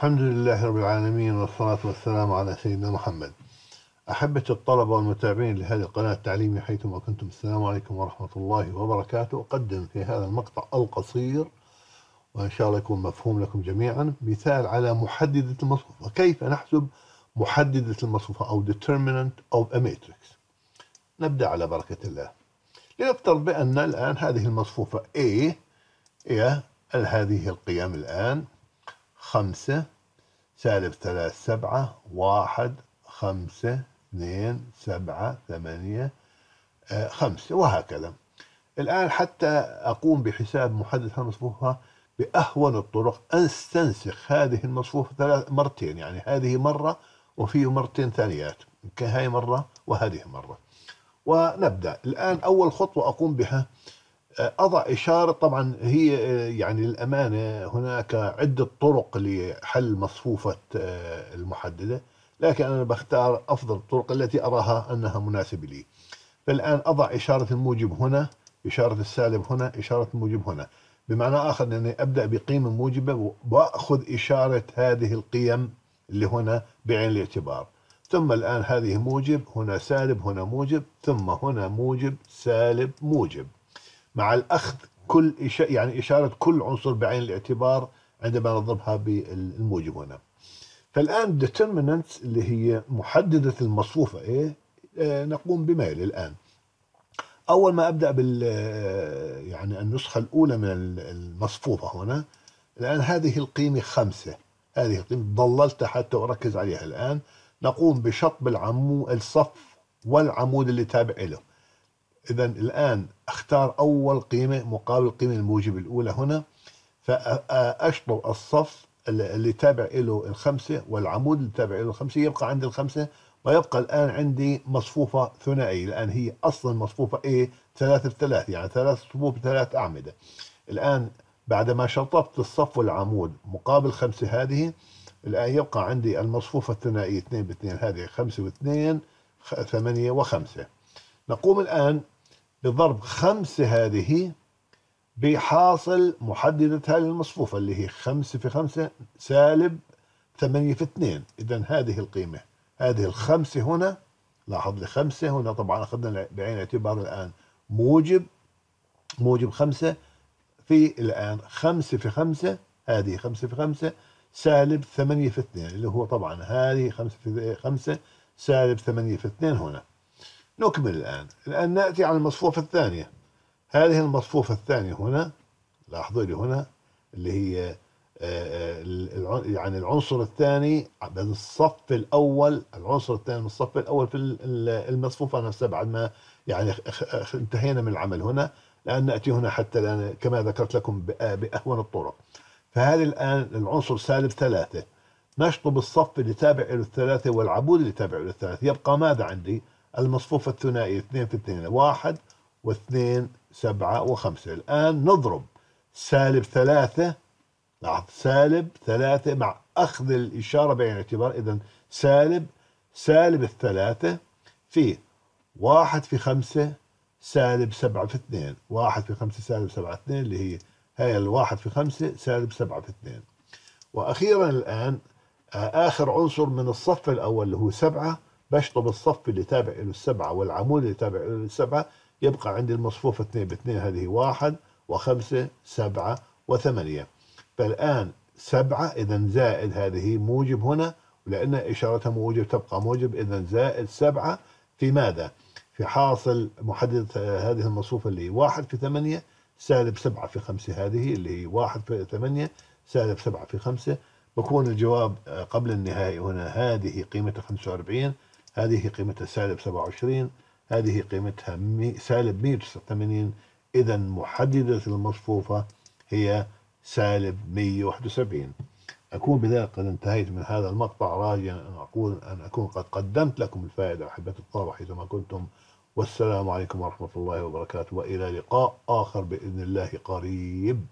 الحمد لله رب العالمين والصلاة والسلام على سيدنا محمد أحبة الطلبة والمتابعين لهذه القناة التعليمية حيثما كنتم السلام عليكم ورحمة الله وبركاته أقدم في هذا المقطع القصير وإن شاء الله يكون مفهوم لكم جميعا مثال على محددة المصفوفة كيف نحسب محددة المصفوفة أو determinant of a matrix نبدأ على بركة الله لنفترض بأن الآن هذه المصفوفة A هي هذه القيم الآن خمسة سالب ثلاث سبعة واحد خمسة اثنين سبعة ثمانية آه، خمسة وهكذا الآن حتى أقوم بحساب محدد المصفوفة بأهون الطرق أستنسخ هذه المصفوفة ثلاث مرتين يعني هذه مرة وفيه مرتين ثانيات هاي مرة وهذه مرة ونبدأ الآن أول خطوة أقوم بها آه، أضع إشارة طبعا هي آه، يعني للأمانة هناك عدة طرق لحل مصفوفة آه، المحددة لكن أنا بختار أفضل الطرق التي أراها أنها مناسبة لي فالآن أضع إشارة الموجب هنا إشارة السالب هنا إشارة الموجب هنا بمعنى آخر أني أبدأ بقيمة موجبة وأخذ إشارة هذه القيم اللي هنا بعين الاعتبار ثم الآن هذه موجب هنا سالب هنا موجب ثم هنا موجب سالب موجب مع الأخذ كل إش... يعني إشارة كل عنصر بعين الاعتبار عندما نضربها بالموجب هنا فالآن determinants اللي هي محددة المصفوفة إيه آه نقوم يلي الآن أول ما أبدأ بال يعني النسخة الأولى من المصفوفة هنا الآن هذه القيمة خمسة هذه القيمة ضللتها حتى أركز عليها الآن نقوم بشطب العمو الصف والعمود اللي تابع له إذا الآن أختار أول قيمة مقابل القيمة الموجبة الأولى هنا فأشطب الصف اللي تابع له الخمسة والعمود اللي تابع له الخمسة يبقى عندي الخمسة ويبقى الآن عندي مصفوفة ثنائية الآن هي أصلا مصفوفة A ثلاثة بثلاث يعني ثلاث صفوف بثلاث أعمدة الآن بعد ما شطبت الصف والعمود مقابل خمسة هذه الآن يبقى عندي المصفوفة الثنائية 2 ب 2 هذه 5 و2 8 و5 نقوم الآن بضرب خمسة هذه بحاصل محددة هذه المصفوفة اللي هي خمسة في خمسة سالب ثمانية في اثنين إذا هذه القيمة هذه الخمسة هنا لاحظ لي خمسة هنا طبعا أخذنا بعين الاعتبار الآن موجب موجب خمسة في الآن خمسة في خمسة هذه خمسة في خمسة سالب ثمانية في اثنين اللي هو طبعا هذه خمسة في خمسة سالب ثمانية في اثنين هنا نكمل الآن الآن نأتي على المصفوفة الثانية هذه المصفوفة الثانية هنا لاحظوا لي هنا اللي هي آه، آه، يعني العنصر الثاني من الصف الأول العنصر الثاني من الصف الأول في المصفوفة نفسها بعد ما يعني انتهينا من العمل هنا الآن نأتي هنا حتى لأن كما ذكرت لكم بأهون الطرق فهذه الآن العنصر سالب ثلاثة نشطب الصف اللي تابع له الثلاثة والعبود اللي تابع له الثلاثة يبقى ماذا عندي؟ المصفوف الثنائي 2 في 2 1 و2 7 و5 الآن نضرب سالب 3 لاحظ سالب 3 مع أخذ الإشارة بعين الاعتبار إذا سالب سالب الثلاثة في 1 في 5 سالب 7 في 2 1 في 5 سالب 7 في 2 اللي هي هي هاي 1 في 5 سالب 7 في 2 وأخيرا الآن آه، آخر عنصر من الصف الأول اللي هو 7 بشطب الصف اللي تابع له السبعة والعمود اللي تابع له السبعة يبقى عندي المصفوفة اثنين باثنين هذه واحد وخمسة سبعة وثمانية فالآن سبعة إذا زائد هذه موجب هنا لأن إشارتها موجب تبقى موجب إذا زائد سبعة في ماذا؟ في حاصل محدد هذه المصفوفة اللي هي واحد في ثمانية سالب سبعة في خمسة هذه اللي هي واحد في ثمانية سالب سبعة في خمسة بكون الجواب قبل النهاية هنا هذه قيمة 45 هذه قيمتها سالب 27 هذه قيمتها مي سالب 189 إذا محددة المصفوفة هي سالب 171 أكون بذلك قد انتهيت من هذا المقطع راجيا أن أقول أن أكون قد قدمت لكم الفائدة أحبتي الطلبة حيثما كنتم والسلام عليكم ورحمة الله وبركاته وإلى لقاء آخر بإذن الله قريب